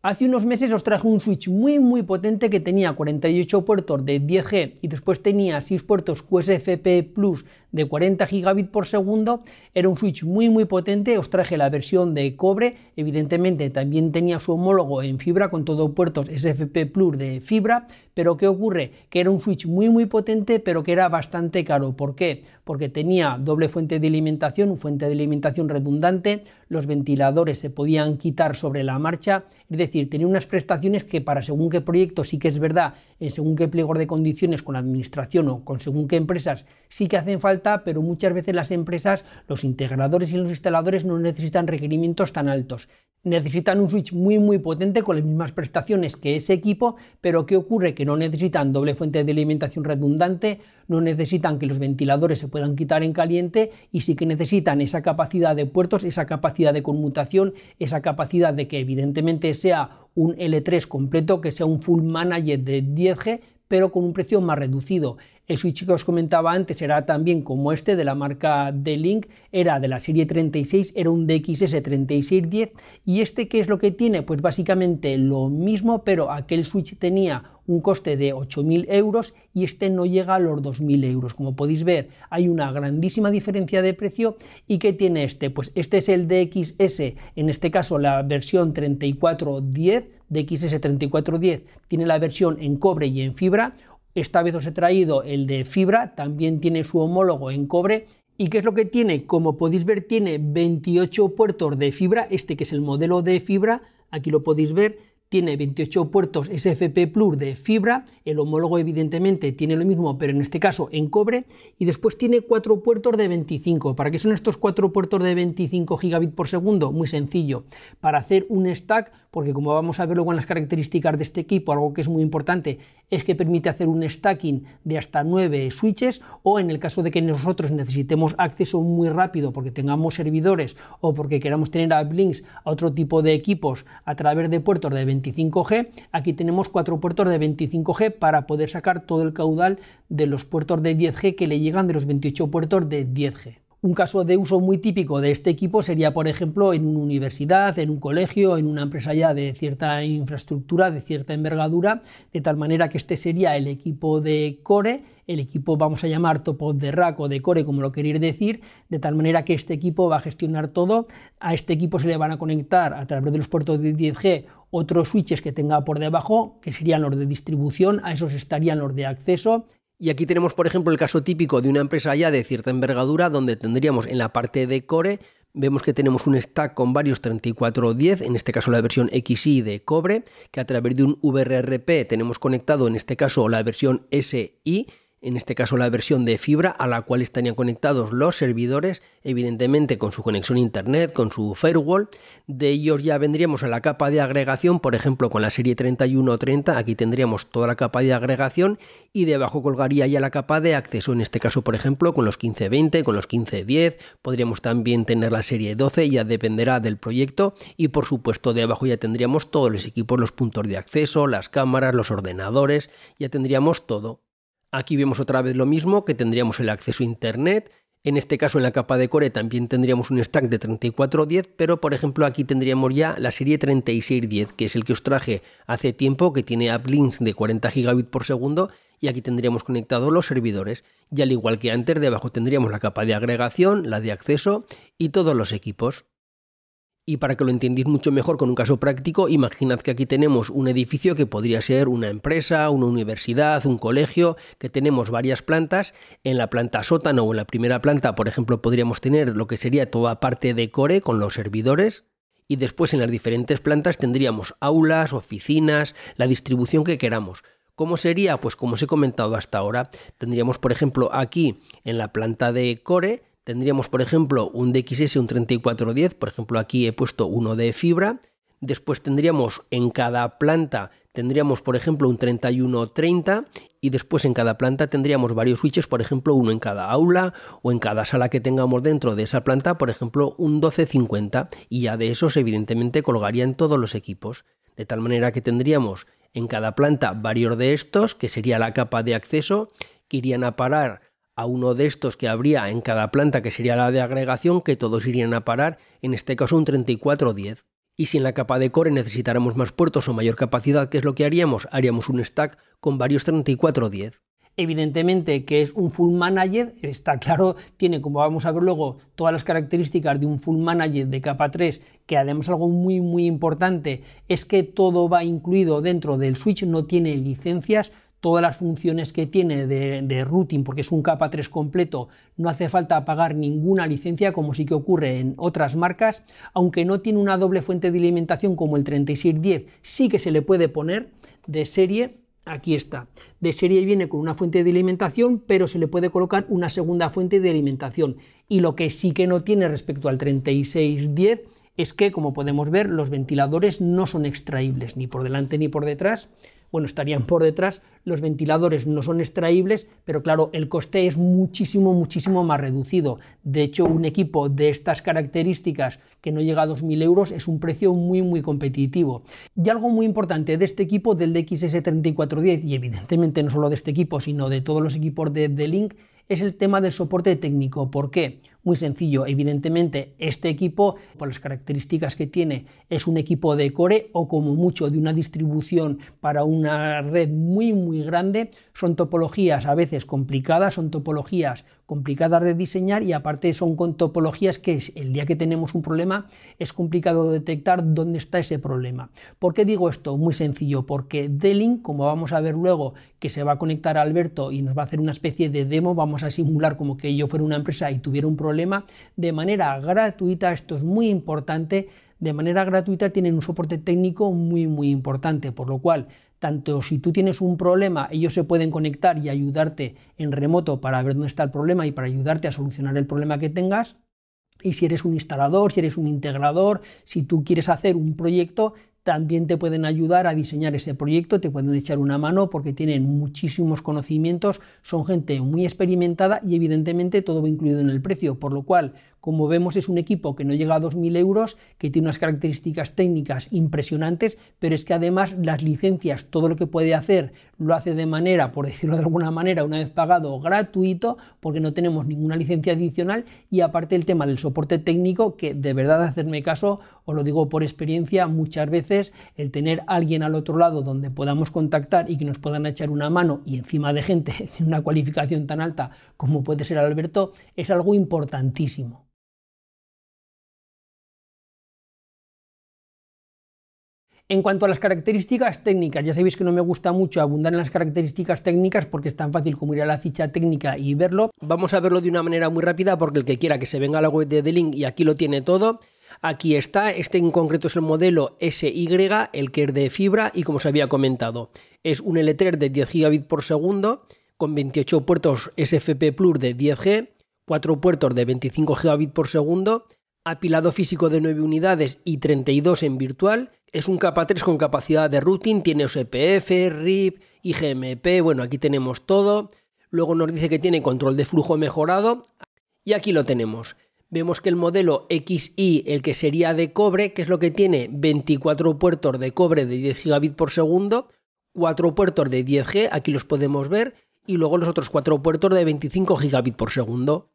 Hace unos meses os traje un switch muy muy potente que tenía 48 puertos de 10G y después tenía 6 puertos QSFP Plus de 40 gigabit por segundo. Era un switch muy muy potente, os traje la versión de cobre, evidentemente también tenía su homólogo en fibra con todo puertos SFP Plus de fibra, pero ¿qué ocurre? Que era un switch muy muy potente pero que era bastante caro. ¿Por qué? Porque tenía doble fuente de alimentación, fuente de alimentación redundante, los ventiladores se podían quitar sobre la marcha, es decir, tenía unas prestaciones que para según qué proyecto sí que es verdad, en según qué pliego de condiciones con la administración o con según qué empresas sí que hacen falta, pero muchas veces las empresas, los integradores y los instaladores no necesitan requerimientos tan altos. Necesitan un switch muy muy potente con las mismas prestaciones que ese equipo, pero ¿qué ocurre? Que no necesitan doble fuente de alimentación redundante, no necesitan que los ventiladores se puedan quitar en caliente y sí que necesitan esa capacidad de puertos, esa capacidad de conmutación, esa capacidad de que evidentemente sea un L3 completo, que sea un full manager de 10G, pero con un precio más reducido. El switch que os comentaba antes era también como este de la marca D-Link, era de la serie 36, era un DXS3610 y este que es lo que tiene, pues básicamente lo mismo, pero aquel switch tenía un coste de 8.000 euros y este no llega a los 2.000 euros. Como podéis ver, hay una grandísima diferencia de precio. ¿Y qué tiene este? Pues este es el DXS, en este caso la versión 3410, DXS3410, tiene la versión en cobre y en fibra. Esta vez os he traído el de fibra, también tiene su homólogo en cobre ¿Y qué es lo que tiene? Como podéis ver, tiene 28 puertos de fibra, este que es el modelo de fibra, aquí lo podéis ver, tiene 28 puertos SFP Plus de fibra, el homólogo evidentemente tiene lo mismo, pero en este caso en cobre, y después tiene cuatro puertos de 25. ¿Para qué son estos cuatro puertos de 25 gigabit por segundo? Muy sencillo, para hacer un stack, porque como vamos a ver luego en las características de este equipo, algo que es muy importante es que permite hacer un stacking de hasta 9 switches, o en el caso de que nosotros necesitemos acceso muy rápido porque tengamos servidores o porque queramos tener uplinks a otro tipo de equipos a través de puertos de 25, 25G. Aquí tenemos cuatro puertos de 25G para poder sacar todo el caudal de los puertos de 10G que le llegan de los 28 puertos de 10G. Un caso de uso muy típico de este equipo sería, por ejemplo, en una universidad, en un colegio, en una empresa ya de cierta infraestructura, de cierta envergadura, de tal manera que este sería el equipo de core, el equipo vamos a llamar top de rack o de core, como lo queréis decir, de tal manera que este equipo va a gestionar todo. A este equipo se le van a conectar a través de los puertos de 10G otros switches que tenga por debajo, que serían los de distribución, a esos estarían los de acceso. Y aquí tenemos, por ejemplo, el caso típico de una empresa ya de cierta envergadura, donde tendríamos en la parte de core, vemos que tenemos un stack con varios 3410, en este caso la versión xi de cobre, que a través de un VRRP tenemos conectado, en este caso, la versión SI en este caso la versión de fibra a la cual estarían conectados los servidores, evidentemente con su conexión Internet, con su firewall. De ellos ya vendríamos a la capa de agregación, por ejemplo con la serie 3130, aquí tendríamos toda la capa de agregación y debajo colgaría ya la capa de acceso, en este caso por ejemplo con los 1520, con los 1510, podríamos también tener la serie 12, ya dependerá del proyecto y por supuesto de abajo ya tendríamos todos los equipos, los puntos de acceso, las cámaras, los ordenadores, ya tendríamos todo. Aquí vemos otra vez lo mismo, que tendríamos el acceso a Internet. En este caso, en la capa de core también tendríamos un stack de 3410, pero por ejemplo aquí tendríamos ya la serie 3610, que es el que os traje hace tiempo, que tiene uplinks de 40 gigabit por segundo, y aquí tendríamos conectados los servidores. Y al igual que antes, debajo tendríamos la capa de agregación, la de acceso y todos los equipos. Y para que lo entendáis mucho mejor con un caso práctico, imaginad que aquí tenemos un edificio que podría ser una empresa, una universidad, un colegio, que tenemos varias plantas. En la planta sótano o en la primera planta, por ejemplo, podríamos tener lo que sería toda parte de core con los servidores. Y después en las diferentes plantas tendríamos aulas, oficinas, la distribución que queramos. ¿Cómo sería? Pues como os he comentado hasta ahora, tendríamos, por ejemplo, aquí en la planta de core, Tendríamos, por ejemplo, un DXS, un 3410, por ejemplo, aquí he puesto uno de fibra. Después tendríamos en cada planta, tendríamos, por ejemplo, un 3130 y después en cada planta tendríamos varios switches, por ejemplo, uno en cada aula o en cada sala que tengamos dentro de esa planta, por ejemplo, un 1250 y ya de esos evidentemente colgarían todos los equipos. De tal manera que tendríamos en cada planta varios de estos, que sería la capa de acceso, que irían a parar a uno de estos que habría en cada planta, que sería la de agregación, que todos irían a parar, en este caso un 3410. Y si en la capa de core necesitáramos más puertos o mayor capacidad, ¿qué es lo que haríamos? Haríamos un stack con varios 3410. Evidentemente que es un full manager, está claro, tiene como vamos a ver luego todas las características de un full manager de capa 3, que además algo muy muy importante es que todo va incluido dentro del switch, no tiene licencias, todas las funciones que tiene de, routing, porque es un capa 3 completo, no hace falta pagar ninguna licencia, como sí que ocurre en otras marcas, aunque no tiene una doble fuente de alimentación como el 3610, sí que se le puede poner de serie. Aquí está. De serie viene con una fuente de alimentación, pero se le puede colocar una segunda fuente de alimentación. Y lo que sí que no tiene respecto al 3610 es que, como podemos ver, los ventiladores no son extraíbles ni por delante ni por detrás bueno, estarían por detrás, los ventiladores no son extraíbles, pero claro, el coste es muchísimo, muchísimo más reducido. De hecho, un equipo de estas características que no llega a 2.000 euros es un precio muy, muy competitivo. Y algo muy importante de este equipo, del DXS3410, y evidentemente no solo de este equipo, sino de todos los equipos de, The Link, es el tema del soporte técnico. ¿Por qué? Muy sencillo, evidentemente este equipo, por las características que tiene, es un equipo de core o como mucho de una distribución para una red muy muy grande. Son topologías a veces complicadas, son topologías complicadas de diseñar y aparte son con topologías que es, el día que tenemos un problema es complicado detectar dónde está ese problema. ¿Por qué digo esto? Muy sencillo, porque D-Link, como vamos a ver luego que se va a conectar a Alberto y nos va a hacer una especie de demo, vamos a simular como que yo fuera una empresa y tuviera un problema problema de manera gratuita, esto es muy importante, de manera gratuita tienen un soporte técnico muy muy importante, por lo cual tanto si tú tienes un problema, ellos se pueden conectar y ayudarte en remoto para ver dónde está el problema y para ayudarte a solucionar el problema que tengas. Y si eres un instalador, si eres un integrador, si tú quieres hacer un proyecto, también te pueden ayudar a diseñar ese proyecto, te pueden echar una mano porque tienen muchísimos conocimientos, son gente muy experimentada y evidentemente todo va incluido en el precio, por lo cual, como vemos, es un equipo que no llega a 2.000 euros, que tiene unas características técnicas impresionantes, pero es que además las licencias, todo lo que puede hacer, lo hace de manera, por decirlo de alguna manera, una vez pagado, gratuito, porque no tenemos ninguna licencia adicional y aparte el tema del soporte técnico, que de verdad, hacerme caso, os lo digo por experiencia, muchas veces el tener alguien al otro lado donde podamos contactar y que nos puedan echar una mano y encima de gente de una cualificación tan alta como puede ser Alberto, es algo importantísimo. En cuanto a las características técnicas, ya sabéis que no me gusta mucho abundar en las características técnicas porque es tan fácil como ir a la ficha técnica y verlo. Vamos a verlo de una manera muy rápida porque el que quiera que se venga a la web de The Link y aquí lo tiene todo. Aquí está, este en concreto es el modelo SY, el que es de fibra y como se había comentado, es un L3 de 10 gigabit por segundo con 28 puertos SFP Plus de 10G, 4 puertos de 25 gigabit por segundo, apilado físico de 9 unidades y 32 en virtual. Es un capa 3 con capacidad de routing, tiene OSPF, RIP, IGMP, bueno, aquí tenemos todo. Luego nos dice que tiene control de flujo mejorado y aquí lo tenemos vemos que el modelo XI, el que sería de cobre, que es lo que tiene 24 puertos de cobre de 10 gigabit por segundo, 4 puertos de 10G, aquí los podemos ver, y luego los otros 4 puertos de 25 gigabit por segundo.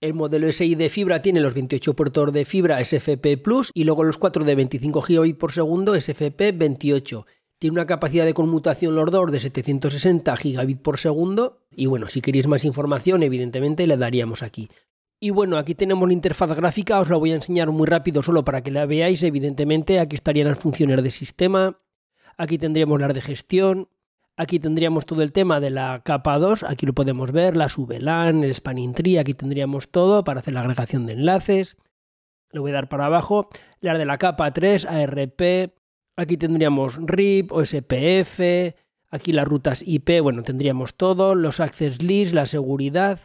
El modelo SI de fibra tiene los 28 puertos de fibra SFP Plus y luego los 4 de 25 gigabit por segundo SFP 28. Tiene una capacidad de conmutación Lordor de 760 gigabit por segundo. Y bueno, si queréis más información, evidentemente le daríamos aquí. Y bueno, aquí tenemos la interfaz gráfica, os la voy a enseñar muy rápido solo para que la veáis, evidentemente. Aquí estarían las funciones de sistema, aquí tendríamos las de gestión, aquí tendríamos todo el tema de la capa 2, aquí lo podemos ver, la VLAN, el spanning tree, aquí tendríamos todo para hacer la agregación de enlaces. Le voy a dar para abajo, la de la capa 3, ARP, aquí tendríamos RIP, OSPF, aquí las rutas IP, bueno, tendríamos todo, los access lists, la seguridad,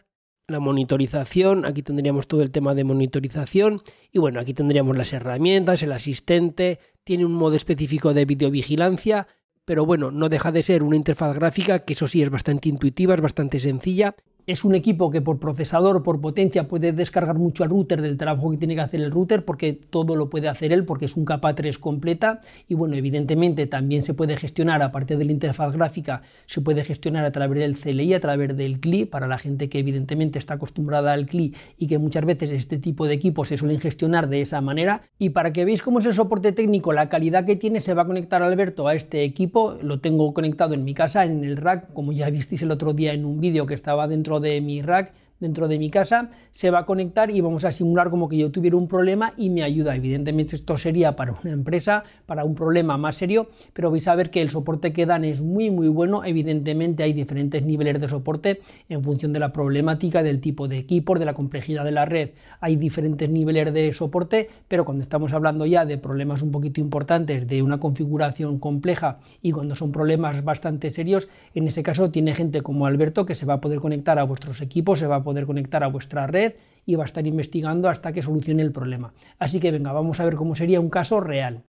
la monitorización, aquí tendríamos todo el tema de monitorización y bueno, aquí tendríamos las herramientas, el asistente, tiene un modo específico de videovigilancia, pero bueno, no deja de ser una interfaz gráfica que eso sí es bastante intuitiva, es bastante sencilla es un equipo que por procesador, por potencia, puede descargar mucho al router del trabajo que tiene que hacer el router porque todo lo puede hacer él porque es un capa 3 completa y bueno, evidentemente también se puede gestionar, aparte de la interfaz gráfica, se puede gestionar a través del CLI, a través del CLI, para la gente que evidentemente está acostumbrada al CLI y que muchas veces este tipo de equipos se suelen gestionar de esa manera. Y para que veáis cómo es el soporte técnico, la calidad que tiene, se va a conectar Alberto a este equipo, lo tengo conectado en mi casa, en el rack, como ya visteis el otro día en un vídeo que estaba dentro de mi rack dentro de mi casa, se va a conectar y vamos a simular como que yo tuviera un problema y me ayuda. Evidentemente esto sería para una empresa, para un problema más serio, pero vais a ver que el soporte que dan es muy muy bueno. Evidentemente hay diferentes niveles de soporte en función de la problemática, del tipo de equipos, de la complejidad de la red. Hay diferentes niveles de soporte, pero cuando estamos hablando ya de problemas un poquito importantes, de una configuración compleja y cuando son problemas bastante serios, en ese caso tiene gente como Alberto que se va a poder conectar a vuestros equipos, se va a poder conectar a vuestra red y va a estar investigando hasta que solucione el problema. Así que venga, vamos a ver cómo sería un caso real.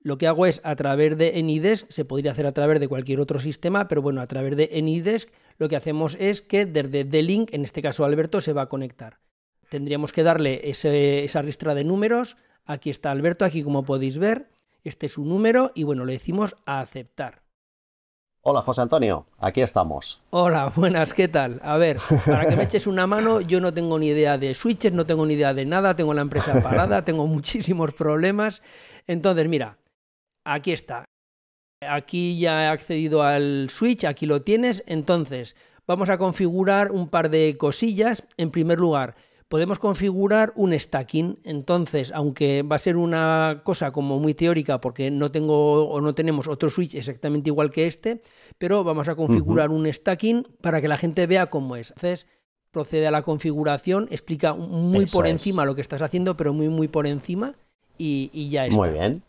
Lo que hago es a través de AnyDesk, se podría hacer a través de cualquier otro sistema, pero bueno, a través de AnyDesk lo que hacemos es que desde The Link, en este caso Alberto, se va a conectar. Tendríamos que darle esa ristra de números. Aquí está Alberto, aquí como podéis ver, este es su número y bueno, le decimos a aceptar. Hola José Antonio, aquí estamos. Hola, buenas, ¿qué tal? A ver, para que me eches una mano, yo no tengo ni idea de switches, no tengo ni idea de nada, tengo la empresa parada, tengo muchísimos problemas. Entonces, mira, aquí está. Aquí ya he accedido al switch, aquí lo tienes. Entonces, vamos a configurar un par de cosillas. En primer lugar, podemos configurar un stacking. Entonces, aunque va a ser una cosa como muy teórica porque no tengo o no tenemos otro switch exactamente igual que este, pero vamos a configurar un stacking para que la gente vea cómo es. Entonces, procede a la configuración, explica muy por encima lo que estás haciendo, pero muy, muy por encima y, y ya está. Muy bien.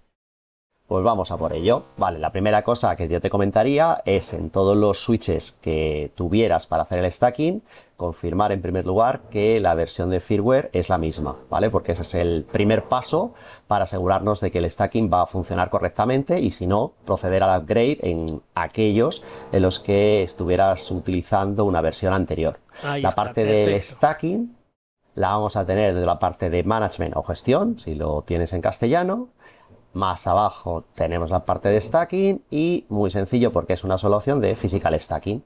Pues vamos a por ello. Vale, la primera cosa que yo te comentaría es en todos los switches que tuvieras para hacer el stacking, confirmar en primer lugar que la versión de firmware es la misma, ¿vale? Porque ese es el primer paso para asegurarnos de que el stacking va a funcionar correctamente y si no, proceder al upgrade en aquellos en los que estuvieras utilizando una versión anterior. la parte del stacking la vamos a tener de la parte de management o gestión, si lo tienes en castellano, más abajo tenemos la parte de stacking y muy sencillo porque es una solución de physical stacking.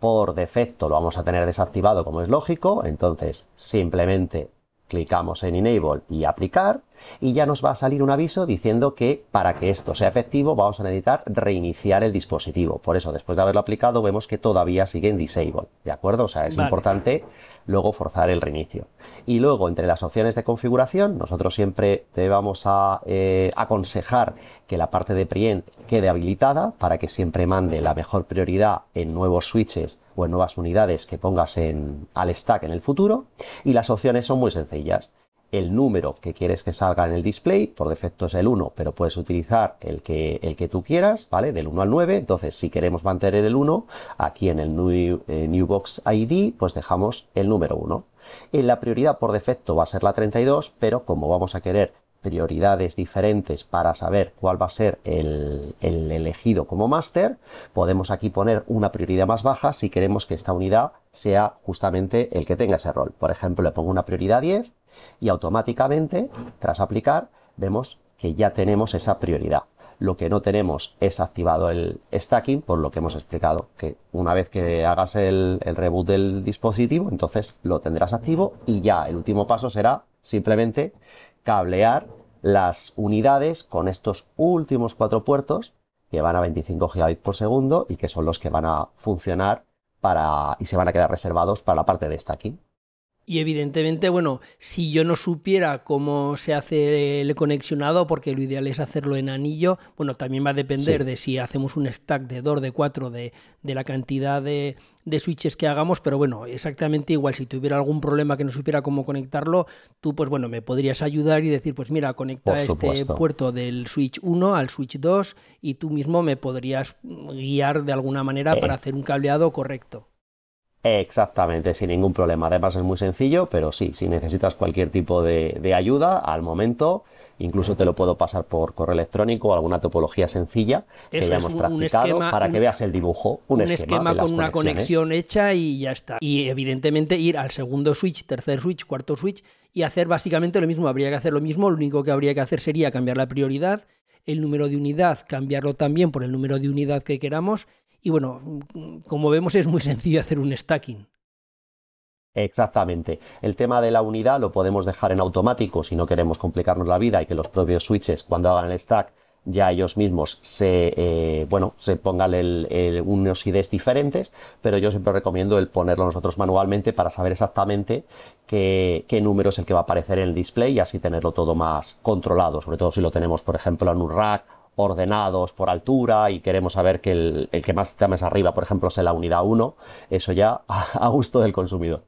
Por defecto lo vamos a tener desactivado como es lógico, entonces simplemente clicamos en enable y aplicar y ya nos va a salir un aviso diciendo que para que esto sea efectivo vamos a necesitar reiniciar el dispositivo. Por eso, después de haberlo aplicado, vemos que todavía sigue en disable, ¿de acuerdo? O sea, es importante luego forzar el reinicio. Y luego, entre las opciones de configuración, nosotros siempre te vamos a eh, aconsejar que la parte de prient quede habilitada para que siempre mande la mejor prioridad en nuevos switches o en nuevas unidades que pongas al stack en el futuro. Y las opciones son muy sencillas el número que quieres que salga en el display, por defecto es el 1, pero puedes utilizar el que, el que tú quieras, ¿vale? Del 1 al 9, entonces si queremos mantener el 1, aquí en el new, eh, Box ID, pues dejamos el número 1. En eh, la prioridad por defecto va a ser la 32, pero como vamos a querer prioridades diferentes para saber cuál va a ser el, el elegido como máster, podemos aquí poner una prioridad más baja si queremos que esta unidad sea justamente el que tenga ese rol. Por ejemplo, le pongo una prioridad 10 y automáticamente, tras aplicar, vemos que ya tenemos esa prioridad. Lo que no tenemos es activado el stacking, por lo que hemos explicado, que una vez que hagas el, reboot del dispositivo, entonces lo tendrás activo y ya el último paso será simplemente cablear las unidades con estos últimos cuatro puertos que van a 25 GB por segundo y que son los que van a funcionar para, y se van a quedar reservados para la parte de stacking. Y evidentemente, bueno, si yo no supiera cómo se hace el conexionado, porque lo ideal es hacerlo en anillo, bueno, también va a depender de si hacemos un stack de 2, de 4, de, de la cantidad de, switches que hagamos, pero bueno, exactamente igual, si tuviera algún problema que no supiera cómo conectarlo, tú pues bueno, me podrías ayudar y decir, pues mira, conecta este puerto del switch 1 al switch 2 y tú mismo me podrías guiar de alguna manera para eh. hacer un cableado correcto. Exactamente, sin ningún problema. Además es muy sencillo, pero sí, si necesitas cualquier tipo de, ayuda al momento, incluso te lo puedo pasar por correo electrónico, o alguna topología sencilla que hayamos practicado para que veas el dibujo, un, esquema con una conexión hecha y ya está. Y evidentemente ir al segundo switch, tercer switch, cuarto switch y hacer básicamente lo mismo. Habría que hacer lo mismo, lo único que habría que hacer sería cambiar la prioridad, el número de unidad, cambiarlo también por el número de unidad que queramos y bueno, como vemos es muy sencillo hacer un stacking. Exactamente. El tema de la unidad lo podemos dejar en automático si no queremos complicarnos la vida y que los propios switches cuando hagan el stack ya ellos mismos se, eh, bueno, se pongan el, unos IDs diferentes, pero yo siempre recomiendo el ponerlo nosotros manualmente para saber exactamente qué, qué, número es el que va a aparecer en el display y así tenerlo todo más controlado, sobre todo si lo tenemos, por ejemplo, en un rack ordenados por altura y queremos saber que el, que más está más arriba, por ejemplo, sea la unidad 1, eso ya a gusto del consumidor.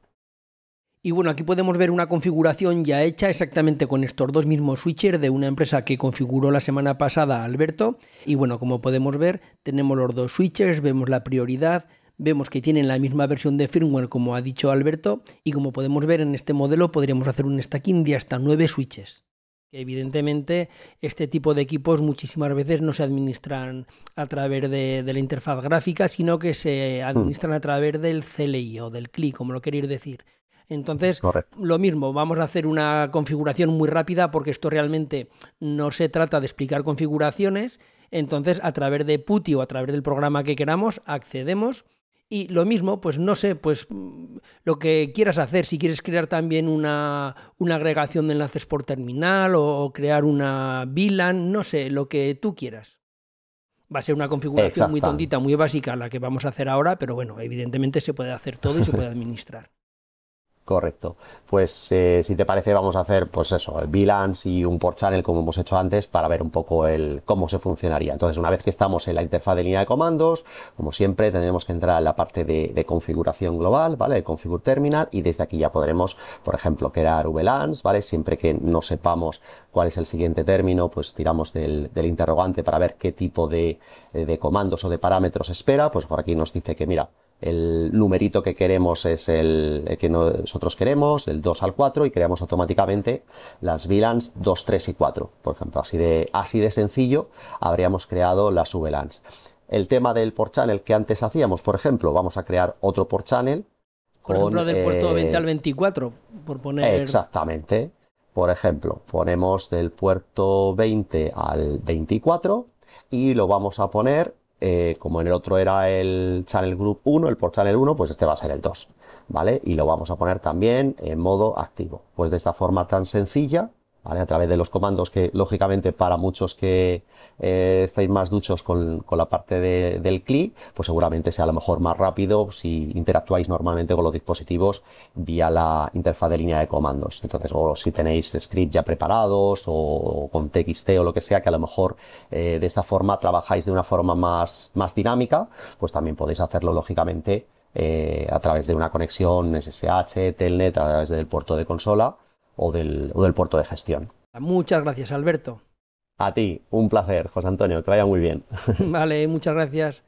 Y bueno, aquí podemos ver una configuración ya hecha exactamente con estos dos mismos switchers de una empresa que configuró la semana pasada Alberto. Y bueno, como podemos ver, tenemos los dos switches, vemos la prioridad, vemos que tienen la misma versión de firmware como ha dicho Alberto. Y como podemos ver en este modelo podríamos hacer un stacking de hasta nueve switches evidentemente este tipo de equipos muchísimas veces no se administran a través de, la interfaz gráfica, sino que se hmm. administran a través del CLI o del CLI, como lo queréis decir. Entonces, lo mismo, vamos a hacer una configuración muy rápida porque esto realmente no se trata de explicar configuraciones. Entonces, a través de PuTTY o a través del programa que queramos, accedemos y lo mismo, pues no sé, pues mm, lo que quieras hacer, si quieres crear también una, una agregación de enlaces por terminal o crear una VLAN, no sé, lo que tú quieras. Va a ser una configuración muy tontita, muy básica la que vamos a hacer ahora, pero bueno, evidentemente se puede hacer todo y se puede administrar. Correcto. Pues eh, si te parece vamos a hacer pues eso, el VLANs y un port channel como hemos hecho antes para ver un poco el cómo se funcionaría. Entonces una vez que estamos en la interfaz de línea de comandos, como siempre tendremos que entrar en la parte de, configuración global, ¿vale? El configure terminal y desde aquí ya podremos, por ejemplo, crear VLANs, ¿vale? Siempre que no sepamos cuál es el siguiente término, pues tiramos del, interrogante para ver qué tipo de comandos o de parámetros espera. Pues por aquí nos dice que mira, el numerito que queremos es el, que nosotros queremos, del 2 al 4, y creamos automáticamente las VLANs 2, 3 y 4. Por ejemplo, así de, así de sencillo habríamos creado las VLANs. El tema del port channel que antes hacíamos, por ejemplo, vamos a crear otro port channel. Por ejemplo, del eh, puerto 20 al 24, por poner. Exactamente. Por ejemplo, ponemos del puerto 20 al 24 y lo vamos a poner eh, como en el otro era el channel group 1, el por channel 1, pues este va a ser el 2, ¿vale? Y lo vamos a poner también en modo activo. Pues de esta forma tan sencilla a través de los comandos que, lógicamente, para muchos que eh, estáis más duchos con, la parte del CLI, pues seguramente sea a lo mejor más rápido si interactuáis normalmente con los dispositivos vía la interfaz de línea de comandos. Entonces, o si tenéis scripts ya preparados o, con TXT o lo que sea, que a lo mejor eh, de esta forma trabajáis de una forma más, dinámica, pues también podéis hacerlo, lógicamente, eh, a través de una conexión SSH, Telnet, a través del puerto de consola o del, puerto de gestión. Muchas gracias, Alberto. A ti, un placer, José Antonio, que vaya muy bien. Vale, muchas gracias.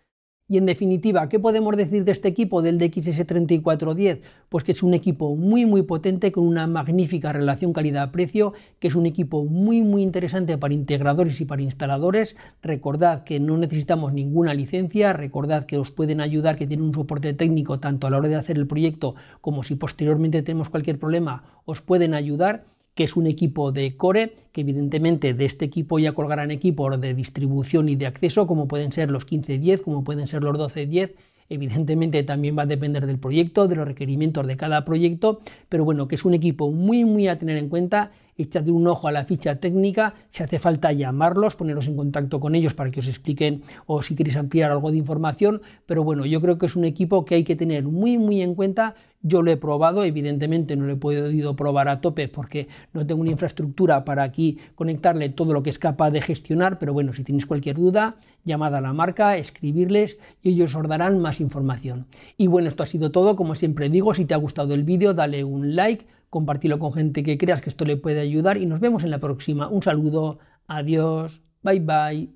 Y en definitiva, ¿qué podemos decir de este equipo, del DXS3410? Pues que es un equipo muy muy potente con una magnífica relación calidad-precio, que es un equipo muy muy interesante para integradores y para instaladores. Recordad que no necesitamos ninguna licencia, recordad que os pueden ayudar, que tienen un soporte técnico tanto a la hora de hacer el proyecto como si posteriormente tenemos cualquier problema, os pueden ayudar que es un equipo de core, que evidentemente de este equipo ya colgarán equipos de distribución y de acceso, como pueden ser los 1510, como pueden ser los 1210. Evidentemente también va a depender del proyecto, de los requerimientos de cada proyecto, pero bueno, que es un equipo muy, muy a tener en cuenta echad un ojo a la ficha técnica, si hace falta llamarlos, poneros en contacto con ellos para que os expliquen o si queréis ampliar algo de información, pero bueno, yo creo que es un equipo que hay que tener muy muy en cuenta. Yo lo he probado, evidentemente no lo he podido probar a tope porque no tengo una infraestructura para aquí conectarle todo lo que es capaz de gestionar, pero bueno, si tenéis cualquier duda, llamad a la marca, escribirles y ellos os darán más información. Y bueno, esto ha sido todo, como siempre digo, si te ha gustado el vídeo, dale un like, compartirlo con gente que creas que esto le puede ayudar y nos vemos en la próxima. Un saludo, adiós, bye bye.